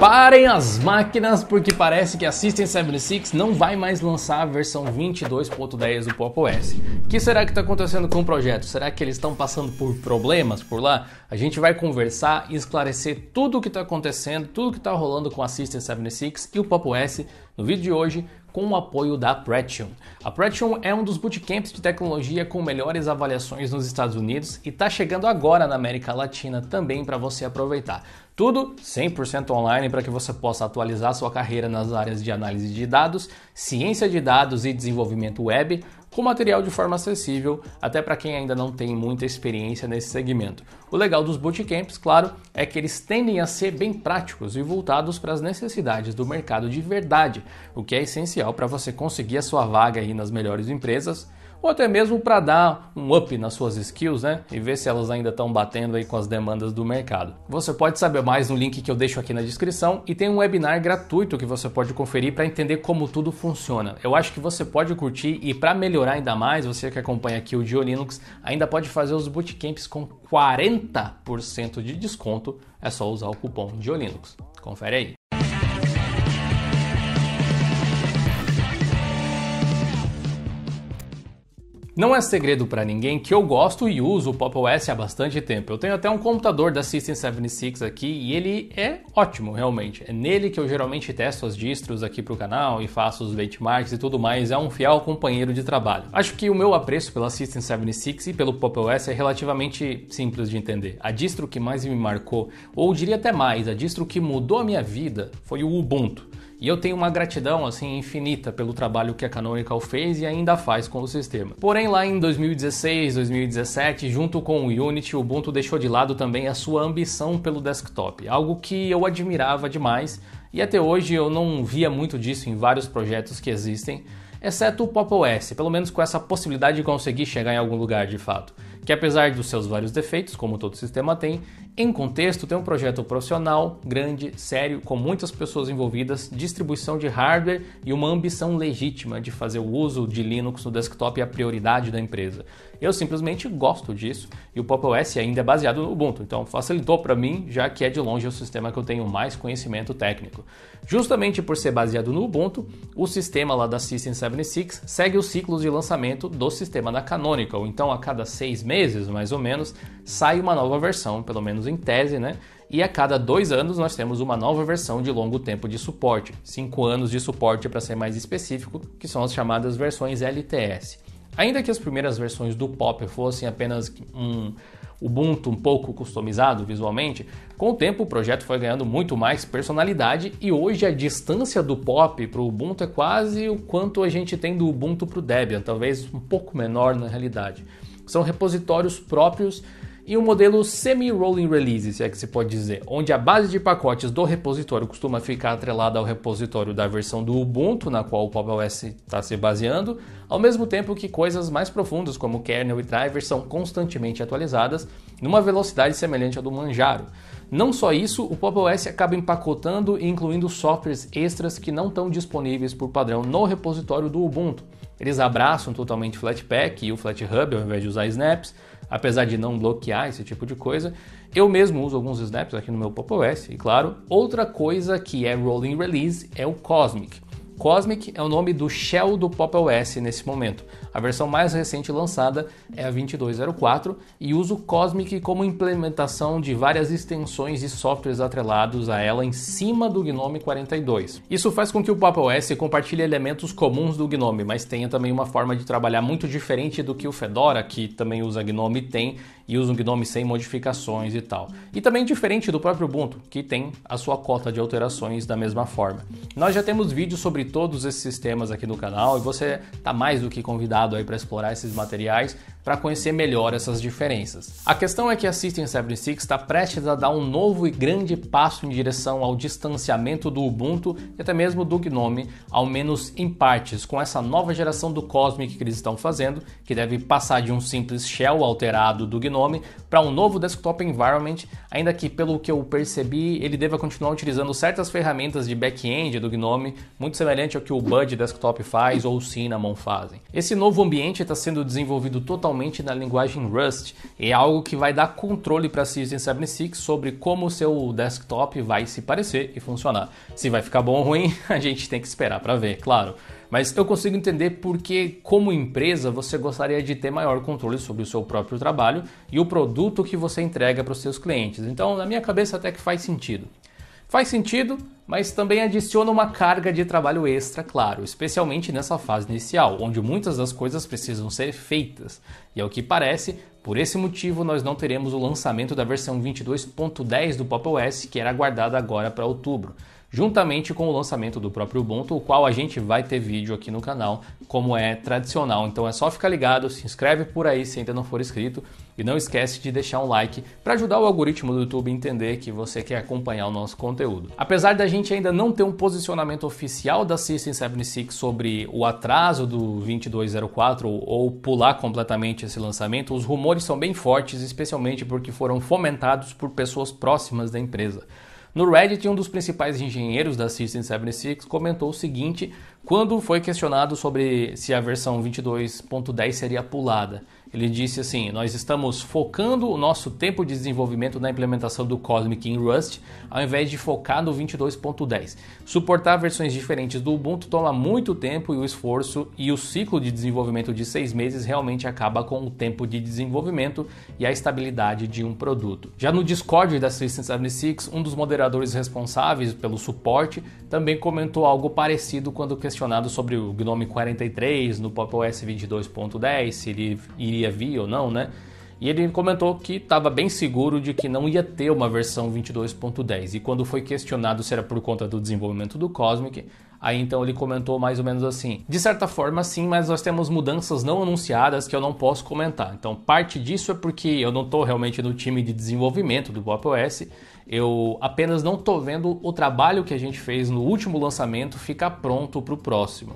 Parem as máquinas porque parece que a System 76 não vai mais lançar a versão 22.10 do Pop OS. O que será que está acontecendo com o projeto? Será que eles estão passando por problemas por lá? A gente vai conversar e esclarecer tudo o que está acontecendo, tudo o que está rolando com a System 76 e o Pop OS no vídeo de hoje com o apoio da Pretium. A Pretium é um dos bootcamps de tecnologia com melhores avaliações nos Estados Unidos e está chegando agora na América Latina também para você aproveitar. Tudo 100% online para que você possa atualizar sua carreira nas áreas de análise de dados, ciência de dados e desenvolvimento web, com material de forma acessível, até para quem ainda não tem muita experiência nesse segmento. O legal dos bootcamps, claro, é que eles tendem a ser bem práticos e voltados para as necessidades do mercado de verdade, o que é essencial para você conseguir a sua vaga aí nas melhores empresas ou até mesmo para dar um up nas suas skills, né? E ver se elas ainda estão batendo aí com as demandas do mercado. Você pode saber mais no link que eu deixo aqui na descrição e tem um webinar gratuito que você pode conferir para entender como tudo funciona. Eu acho que você pode curtir e para melhorar ainda mais, você que acompanha aqui o GeoLinux, ainda pode fazer os bootcamps com 40% de desconto. É só usar o cupom GeoLinux. Confere aí. Não é segredo para ninguém que eu gosto e uso o Pop OS há bastante tempo. Eu tenho até um computador da System 76 aqui e ele é ótimo, realmente. É nele que eu geralmente testo as distros aqui para o canal e faço os benchmarks e tudo mais. É um fiel companheiro de trabalho. Acho que o meu apreço pela System 76 e pelo Pop OS é relativamente simples de entender. A distro que mais me marcou, ou diria até mais, a distro que mudou a minha vida, foi o Ubuntu. E eu tenho uma gratidão assim infinita pelo trabalho que a Canonical fez e ainda faz com o sistema. Porém, lá em 2016, 2017, junto com o Unity, o Ubuntu deixou de lado também a sua ambição pelo desktop, algo que eu admirava demais e até hoje eu não via muito disso em vários projetos que existem, exceto o Pop OS, pelo menos com essa possibilidade de conseguir chegar em algum lugar de fato, que apesar dos seus vários defeitos, como todo sistema tem, em contexto, tem um projeto profissional, grande, sério, com muitas pessoas envolvidas, distribuição de hardware e uma ambição legítima de fazer o uso de Linux no desktop a prioridade da empresa. Eu simplesmente gosto disso e o Pop OS ainda é baseado no Ubuntu, então facilitou para mim, já que é de longe o sistema que eu tenho mais conhecimento técnico. Justamente por ser baseado no Ubuntu, o sistema lá da System 76 segue os ciclos de lançamento do sistema da Canonical, então a cada seis meses, mais ou menos, sai uma nova versão, pelo menos menos em tese, né? E a cada dois anos nós temos uma nova versão de longo tempo de suporte, cinco anos de suporte para ser mais específico, que são as chamadas versões LTS. Ainda que as primeiras versões do Popper fossem apenas um Ubuntu um pouco customizado visualmente, com o tempo o projeto foi ganhando muito mais personalidade e hoje a distância do Pop para o Ubuntu é quase o quanto a gente tem do Ubuntu para o Debian, talvez um pouco menor na realidade. São repositórios próprios e um modelo semi-rolling release, se é que se pode dizer, onde a base de pacotes do repositório costuma ficar atrelada ao repositório da versão do Ubuntu, na qual o Pop! OS está se baseando, ao mesmo tempo que coisas mais profundas como kernel e drivers são constantemente atualizadas, numa velocidade semelhante à do Manjaro. Não só isso, o Pop! OS acaba empacotando e incluindo softwares extras que não estão disponíveis por padrão no repositório do Ubuntu. Eles abraçam totalmente Flatpak e o FlatHub ao invés de usar snaps, apesar de não bloquear esse tipo de coisa. Eu mesmo uso alguns snaps aqui no meu Pop OS, e claro, outra coisa que é rolling release é o Cosmic. Cosmic é o nome do shell do Pop OS nesse momento. A versão mais recente lançada é a 2204 e usa o Cosmic como implementação de várias extensões e softwares atrelados a ela em cima do GNOME 42. Isso faz com que o Pop OS compartilhe elementos comuns do GNOME, mas tenha também uma forma de trabalhar muito diferente do que o Fedora, que também usa GNOME, tem e usa um GNOME sem modificações e tal. E também diferente do próprio Ubuntu, que tem a sua cota de alterações da mesma forma. Nós já temos vídeos sobre todos esses sistemas aqui no canal e você está mais do que convidado aí para explorar esses materiais para conhecer melhor essas diferenças. A questão é que a System 76 está prestes a dar um novo e grande passo em direção ao distanciamento do Ubuntu e até mesmo do GNOME, ao menos em partes, com essa nova geração do Cosmic que eles estão fazendo, que deve passar de um simples shell alterado do GNOME nome para um novo desktop environment, ainda que pelo que eu percebi, ele deva continuar utilizando certas ferramentas de back-end do GNOME, muito semelhante ao que o Bud Desktop faz ou o Cinnamon fazem. Esse novo ambiente está sendo desenvolvido totalmente na linguagem Rust, e é algo que vai dar controle para a System 76 sobre como o seu desktop vai se parecer e funcionar. Se vai ficar bom ou ruim, a gente tem que esperar para ver, claro. Mas eu consigo entender porque, como empresa, você gostaria de ter maior controle sobre o seu próprio trabalho e o produto que você entrega para os seus clientes. Então, na minha cabeça, até que faz sentido. Faz sentido, mas também adiciona uma carga de trabalho extra, claro, especialmente nessa fase inicial, onde muitas das coisas precisam ser feitas. E ao é que parece, por esse motivo nós não teremos o lançamento da versão 22.10 do Pop OS, que era aguardada agora para outubro juntamente com o lançamento do próprio Ubuntu, o qual a gente vai ter vídeo aqui no canal, como é tradicional. Então é só ficar ligado, se inscreve por aí se ainda não for inscrito e não esquece de deixar um like para ajudar o algoritmo do YouTube a entender que você quer acompanhar o nosso conteúdo. Apesar da gente ainda não ter um posicionamento oficial da System 76 sobre o atraso do 2204 ou pular completamente esse lançamento, os rumores são bem fortes, especialmente porque foram fomentados por pessoas próximas da empresa. No Reddit, um dos principais engenheiros da System 76 comentou o seguinte quando foi questionado sobre se a versão 22.10 seria pulada. Ele disse assim: Nós estamos focando o nosso tempo de desenvolvimento na implementação do Cosmic em Rust, ao invés de focar no 22.10. Suportar versões diferentes do Ubuntu toma muito tempo e o esforço, e o ciclo de desenvolvimento de seis meses realmente acaba com o tempo de desenvolvimento e a estabilidade de um produto. Já no Discord da 376, um dos moderadores responsáveis pelo suporte também comentou algo parecido quando questionado sobre o GNOME 43 no Pop OS 22.10, se ele iria ia vir ou não, né? E ele comentou que estava bem seguro de que não ia ter uma versão 22.10. E quando foi questionado se era por conta do desenvolvimento do Cosmic, aí então ele comentou mais ou menos assim: De certa forma, sim, mas nós temos mudanças não anunciadas que eu não posso comentar. Então, parte disso é porque eu não estou realmente no time de desenvolvimento do Pop OS. Eu apenas não estou vendo o trabalho que a gente fez no último lançamento ficar pronto para o próximo.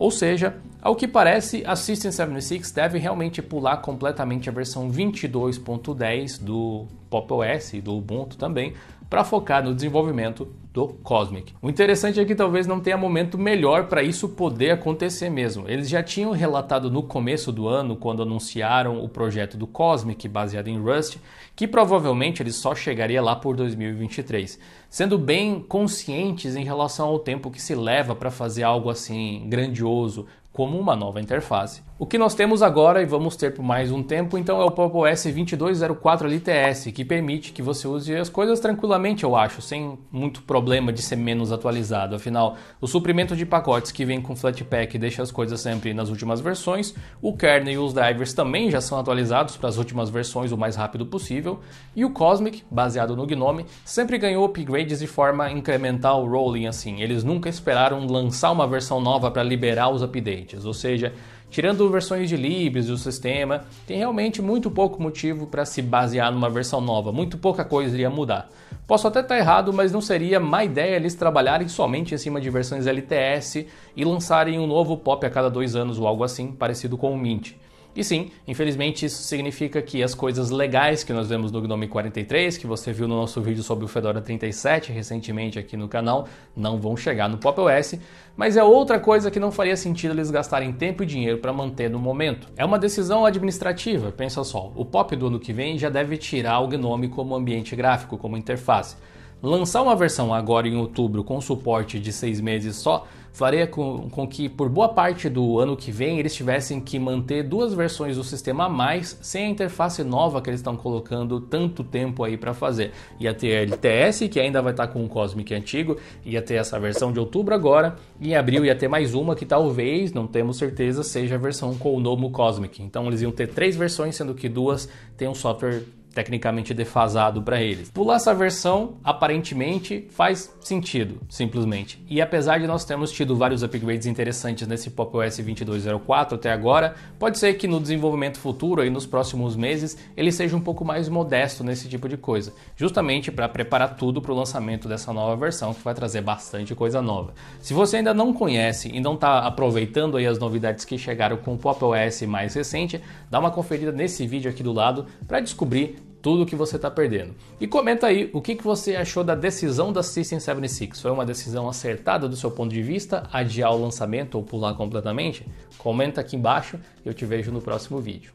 Ou seja, ao que parece, a System 76 deve realmente pular completamente a versão 22.10 do Pop OS e do Ubuntu também para focar no desenvolvimento do Cosmic. O interessante é que talvez não tenha momento melhor para isso poder acontecer mesmo. Eles já tinham relatado no começo do ano, quando anunciaram o projeto do Cosmic baseado em Rust, que provavelmente ele só chegaria lá por 2023, sendo bem conscientes em relação ao tempo que se leva para fazer algo assim grandioso como uma nova interface. O que nós temos agora e vamos ter por mais um tempo, então, é o Pop s 2204 LTS, que permite que você use as coisas tranquilamente, eu acho, sem muito problema de ser menos atualizado. Afinal, o suprimento de pacotes que vem com Flatpak deixa as coisas sempre nas últimas versões, o kernel e os drivers também já são atualizados para as últimas versões o mais rápido possível, e o Cosmic, baseado no GNOME, sempre ganhou upgrades de forma incremental, rolling assim. Eles nunca esperaram lançar uma versão nova para liberar os updates, ou seja, Tirando versões de e do sistema, tem realmente muito pouco motivo para se basear numa versão nova, muito pouca coisa iria mudar. Posso até estar tá errado, mas não seria má ideia eles trabalharem somente em cima de versões LTS e lançarem um novo pop a cada dois anos ou algo assim, parecido com o Mint. E sim, infelizmente isso significa que as coisas legais que nós vemos no GNOME 43, que você viu no nosso vídeo sobre o Fedora 37 recentemente aqui no canal, não vão chegar no Pop OS, mas é outra coisa que não faria sentido eles gastarem tempo e dinheiro para manter no momento. É uma decisão administrativa, pensa só. O Pop do ano que vem já deve tirar o GNOME como ambiente gráfico, como interface. Lançar uma versão agora em outubro com suporte de seis meses só faria com, com, que, por boa parte do ano que vem, eles tivessem que manter duas versões do sistema a mais sem a interface nova que eles estão colocando tanto tempo aí para fazer. Ia ter a LTS, que ainda vai estar tá com o Cosmic antigo, ia ter essa versão de outubro agora, e em abril ia ter mais uma que talvez, não temos certeza, seja a versão com o Nomo Cosmic. Então eles iam ter três versões, sendo que duas têm um software tecnicamente defasado para eles. Pular essa versão aparentemente faz sentido, simplesmente. E apesar de nós termos tido vários upgrades interessantes nesse Pop OS 2204 até agora, pode ser que no desenvolvimento futuro e nos próximos meses ele seja um pouco mais modesto nesse tipo de coisa, justamente para preparar tudo para o lançamento dessa nova versão que vai trazer bastante coisa nova. Se você ainda não conhece e não está aproveitando aí as novidades que chegaram com o Pop OS mais recente, dá uma conferida nesse vídeo aqui do lado para descobrir tudo que você está perdendo. E comenta aí o que, que você achou da decisão da System 76. Foi uma decisão acertada do seu ponto de vista? Adiar o lançamento ou pular completamente? Comenta aqui embaixo e eu te vejo no próximo vídeo.